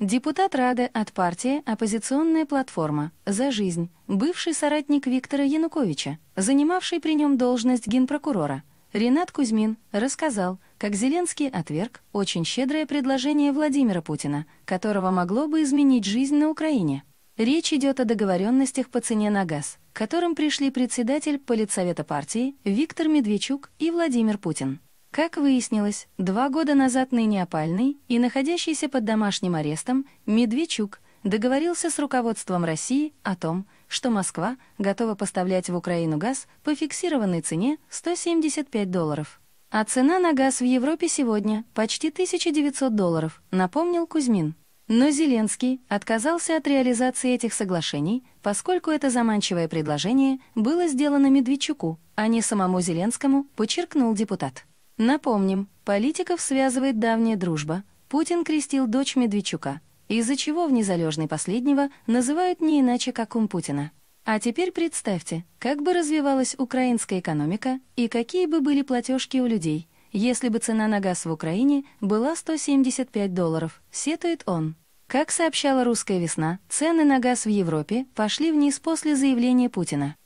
Депутат Рады от партии «Оппозиционная платформа. За жизнь», бывший соратник Виктора Януковича, занимавший при нем должность генпрокурора, Ренат Кузьмин рассказал, как Зеленский отверг очень щедрое предложение Владимира Путина, которого могло бы изменить жизнь на Украине. Речь идет о договоренностях по цене на газ, к которым пришли председатель Политсовета партии Виктор Медведчук и Владимир Путин. Как выяснилось, два года назад ныне опальный и находящийся под домашним арестом Медведчук договорился с руководством России о том, что Москва готова поставлять в Украину газ по фиксированной цене 175 долларов. А цена на газ в Европе сегодня почти 1900 долларов, напомнил Кузьмин. Но Зеленский отказался от реализации этих соглашений, поскольку это заманчивое предложение было сделано Медведчуку, а не самому Зеленскому, подчеркнул депутат. Напомним, политиков связывает давняя дружба. Путин крестил дочь Медведчука, из-за чего в незалежной последнего называют не иначе, как ум Путина. А теперь представьте, как бы развивалась украинская экономика и какие бы были платежки у людей, если бы цена на газ в Украине была 175 долларов, сетует он. Как сообщала «Русская весна», цены на газ в Европе пошли вниз после заявления Путина.